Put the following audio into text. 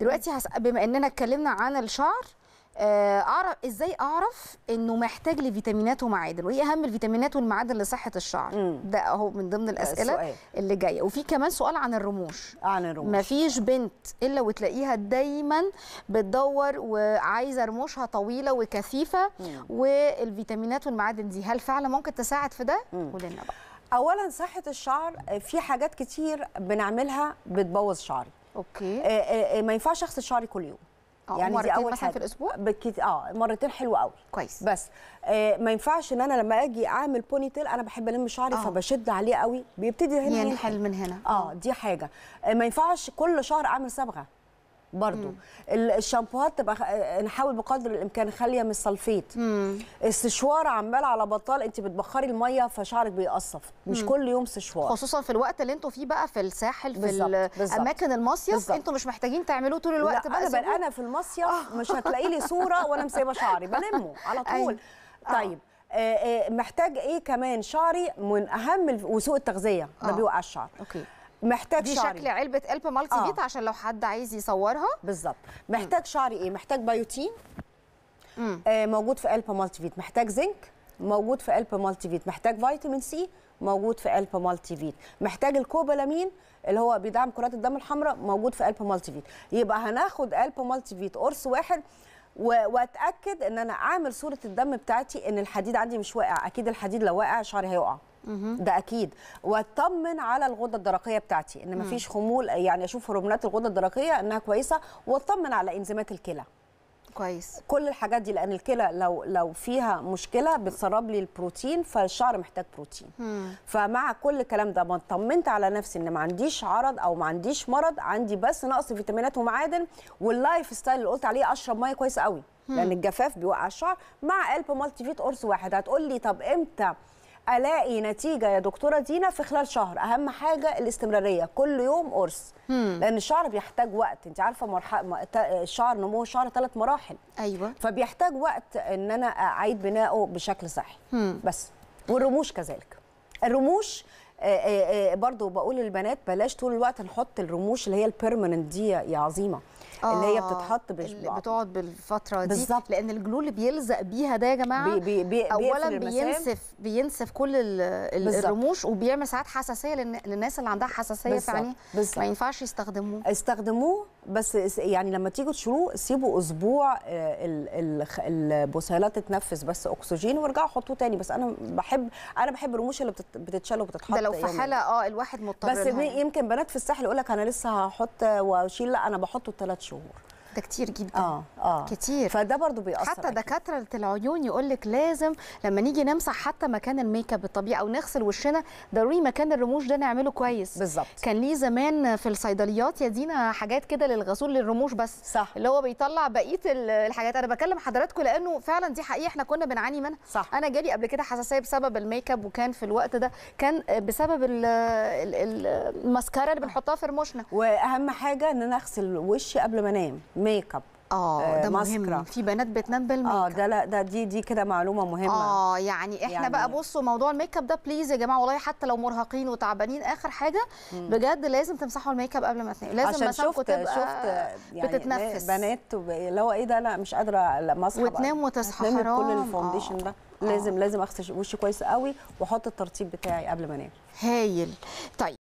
دلوقتي هس... بما اننا اتكلمنا عن الشعر آه، اعرف ازاي اعرف انه محتاج لفيتامينات ومعادن وايه اهم الفيتامينات والمعادن لصحه الشعر مم. ده اهو من ضمن آه، الاسئله السؤال. اللي جايه وفي كمان سؤال عن الرموش عن الرموش مفيش بنت الا وتلاقيها دايما بتدور وعايزه رموشها طويله وكثيفه مم. والفيتامينات والمعادن دي هل فعلا ممكن تساعد في ده قول لنا بقى اولا صحه الشعر آه، في حاجات كتير بنعملها بتبوظ شعري اوكي آه،, آه آه ما ينفعش اغسل شعري كل يوم آه، يعني مرتين دي اول مثلا حاجة. في الاسبوع بكت... اه مرتين حلو قوي كويس بس آه ما ينفعش ان انا لما اجي اعمل بونيتيل انا بحب الم شعري آه. فبشد عليه قوي بيبتدي يعني هنا ينحل من هنا اه دي حاجه آه ما ينفعش كل شهر اعمل صبغه برضو مم. الشامبوهات تبقى آه، نحاول بقدر الامكان خاليه من السلفيت السشوار عمال على بطال انت بتبخري الميه فشعرك بيقصف مش مم. كل يوم سشوار خصوصا في الوقت اللي انتوا فيه بقى في الساحل في بالزبط. الاماكن المصيف انتوا مش محتاجين تعملوه طول الوقت بقى انا انا في المصيف آه. مش هتلاقي لي صوره وانا مسيبه شعري بلمه على أيوه. طول آه. طيب محتاج ايه كمان شعري من اهم وسوء التغذيه ده بيوقع الشعر أوكي. محتاج دي شعري شكل علبه قلب مالتي آه. عشان لو حد عايز يصورها بالظبط محتاج م. شعري ايه محتاج بيوتين آه موجود في قلب مالتي فيت محتاج زنك موجود في قلب مالتي فيت محتاج فيتامين سي موجود في قلب مالتي فيت محتاج الكوبالامين اللي هو بيدعم كرات الدم الحمراء موجود في قلب مالتي فيت يبقى هناخد قلب مالتي فيت قرص واحد واتاكد ان انا اعمل صوره الدم بتاعتي ان الحديد عندي مش واقع اكيد الحديد لو واقع شعري هيقع ده اكيد واطمن على الغده الدرقيه بتاعتي ان مفيش خمول يعني اشوف هرمونات الغده الدرقيه انها كويسه واطمن على انزيمات الكلى كويس كل الحاجات دي لان الكلى لو لو فيها مشكله بتسرب لي البروتين فالشعر محتاج بروتين مم. فمع كل الكلام ده ما اطمنت على نفسي ان ما عنديش عرض او ما عنديش مرض عندي بس نقص فيتامينات ومعادن واللايف ستايل اللي قلت عليه اشرب ميه كويس قوي مم. لان الجفاف بيوقع الشعر مع قلب مالتي فيت قرص واحد هتقول لي طب امتى الاقي نتيجه يا دكتوره دينا في خلال شهر اهم حاجه الاستمراريه كل يوم قرص لان الشعر بيحتاج وقت انت عارفه مرحله الشعر نمو الشعر ثلاث مراحل ايوه فبيحتاج وقت ان انا اعيد بنائه بشكل صحي بس والرموش كذلك الرموش آه، آه، آه، برضو بقول للبنات بلاش طول الوقت نحط الرموش اللي هي البيرمننت دي يا عظيمه اللي هي بتتحط اللي بتقعد بالفتره دي بالزبط. لان الجلو اللي بيلزق بيها ده يا جماعه بي بي بي اولا بينسف بينسف كل الرموش وبيعمل ساعات حساسيه للناس اللي عندها حساسيه يعني ما ينفعش يستخدموه استخدموه بس يعني لما تيجوا تشروه سيبوا اسبوع آه، البصيلات تتنفس بس اكسجين وارجعوا حطوه تاني بس انا بحب انا بحب الرموش اللي بتتشال وبتتحط ده لو في يعني. حاله اه الواحد مضطر بس لها. يعني. يمكن بنات في الساحل يقول لك انا لسه هحط واشيل لا انا بحطه ثلاث شهور ده كتير جدا اه اه كتير فده برضو بيأثر حتى دكاتره العيون يقول لك لازم لما نيجي نمسح حتى مكان الميك اب الطبيعي او نغسل وشنا ضروري مكان الرموش ده نعمله كويس بالظبط كان ليه زمان في الصيدليات يا دينا حاجات كده للغسول للرموش بس صح اللي هو بيطلع بقيه الحاجات انا بكلم حضراتكم لانه فعلا دي حقيقه احنا كنا بنعاني منها صح انا جالي قبل كده حساسيه بسبب الميك اب وكان في الوقت ده كان بسبب الماسكارا اللي بنحطها في رموشنا واهم حاجه ان انا اغسل وشي قبل ما انام الميك اب آه،, اه ده مهم في بنات بتنام بالميك اب اه ده لا ده دي دي كده معلومه مهمه اه يعني احنا يعني بقى بصوا موضوع الميك اب ده بليز يا جماعه والله حتى لو مرهقين وتعبانين اخر حاجه بجد لازم تمسحوا الميك اب قبل ما تنام لازم مسامكم تبقى شفت آه، يعني بتتنفس بنات اللي هو ايه ده لا مش قادره لا وتنام وتصحى كل الفونديشن ده آه. لازم لازم اغسل وشي كويس قوي واحط الترطيب بتاعي قبل ما انام هايل طيب